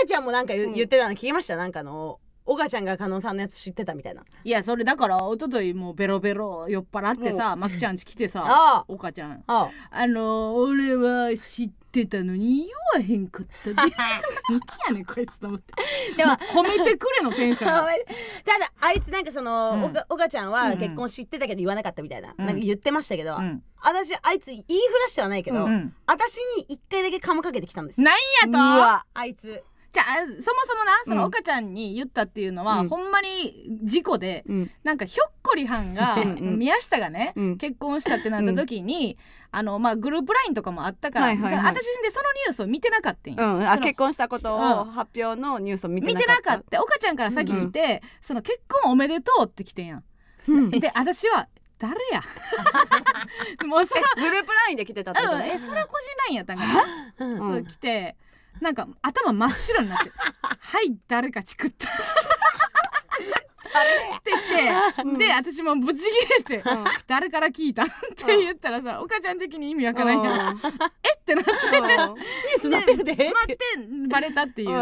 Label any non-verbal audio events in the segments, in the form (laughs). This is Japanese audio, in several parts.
岡ちゃんもなんか言,、ってたの聞きましたなんかの岡ちゃんが加納さんのやつ知ってたみたいないやそれだから一昨日もうベロベロ酔っ払ってさまきちゃん家来てさ (laughs) 岡ちゃんあの俺は知ってたのに言わへんかったで (laughs) 何やねんこいつと思ってでも褒めてくれのテンション (laughs) ただあいつなんかそのお、うん、ちゃんは結婚知ってたけど言わなかったみたいなうん、なんか言ってましたけど、うん、私あいつ言いふらしてはないけど、うんうん、私に一回だけかまかけてきたんですなんやとあいつじゃあそもそもなその岡ちゃんに言ったっていうのは、うん、ほんまに事故で、うん、なんかひょっこりはんが (laughs) 宮下がね、うん、結婚したってなった時に、あのまあ、グループ LINE とかもあったから、はいはいはい、私でそのニュースを見てなかったんや、うん、あ結婚したことを発表のニュースを見てなかった,、なかって岡ちゃんから先来て、うんうん、その結婚おめでとうって来てんやん。で私は誰や (laughs) もうそのグループ LINE で来てたってこと、ね、うん、えそれは個人 l i n やったんかそう来てなんか頭真っ白になって (laughs) はい誰かチクったってきて、うん、で私もブチ切れて、うん、誰から聞いたって言ったらさ、お母ちゃん的に意味わからんやん、うん、えってなってニュってで待ってバレたっていう事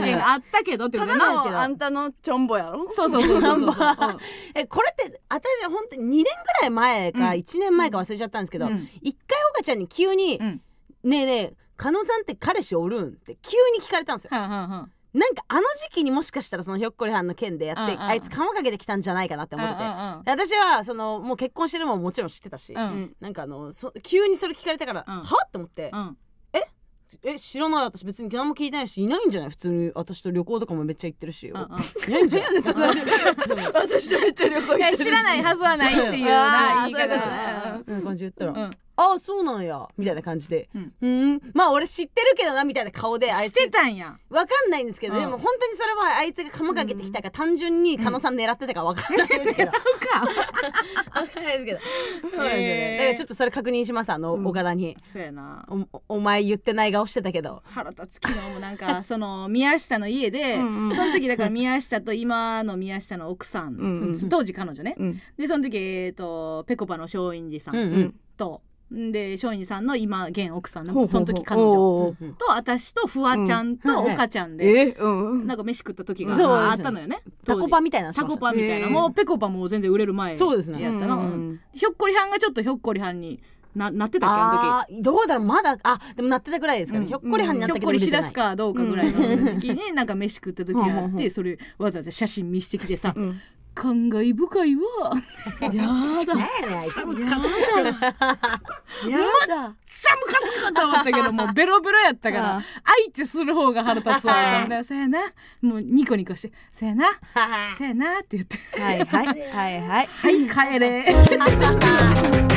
件があったけどってことなんですけどあんたのチョンボやろそうそうそうそうえこれって私は本当に2年ぐらい前か1年前か忘れちゃったんですけど、うん、1回おちゃんに急に、ねえねえ加納さんって彼氏おるん?」って急に聞かれたんですよ。はんはんはんなんかあの時期にもしかしたらそのひょっこりはんの件でやって、うんうん、あいつ緩和かけてきたんじゃないかなって思ってて、うんうん、私はそのもう結婚してるもんもちろん知ってたし、うん、なんかあのそ急にそれ聞かれたから、うん、はって思って、うん、ええ知らない私別に何も聞いてないしいないんじゃない普通に私と旅行とかもめっちゃ行ってるし、うんうん、いないんじゃない (laughs) 私とめっちゃ旅行行ってるし知らないはずはないっていうな言い方じゃない感じ言ったら、うんああそうなんやみたいな感じでうんんまあ俺知ってるけどなみたいな顔であい知ってたんやわかんないんですけど、うんでも本当にそれはあいつが釜かけてきたか単純に狩野さん狙ってたか (laughs) わかんないですけど、わかんないですけどそうなんですよね、だからちょっとそれ確認しますあの、うん岡田にそうやなおお前言ってない顔してたけど腹立つ昨日もなんかその宮下の家で、うんうんその時だから宮下と今の宮下の奥さん、うんうん当時彼女ね、うんでその時えっ、とぺこぱの松陰寺さうんうんとで松陰寺さんの今現奥さんのその時彼女と私とフワちゃんと岡ちゃんでなんか飯食った時があったのよねタコパみたいなタコパみたいなもうペコパも全然売れる前やったのひょっこりはんがちょっとひょっこりはんにななってたっけあの時どうだろうまだあでもなってたぐらいですかね、ひょっこりはんになったけど、ひょっこりしだすかどうかぐらいの時に、なんか飯食った時があってそれわざわざ写真見してきてさ、感慨深いわ。(laughs) やだ。やだ。やだ。めっちゃムカつくと思ったけど、もう (laughs) ベロベロやったから、相手する方が腹立つわ。せやな。もうニコニコして、せやな。せやなって言って。はいはい。はいはい。はい、帰れ。(laughs)